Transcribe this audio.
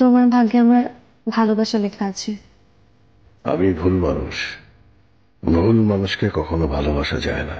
তোমার ভাগ্যে আমার ভালোবাসা লেখা আছে আমি ভুল মানুষ ভুল মানুষকে কখনো ভালোবাসা যায় না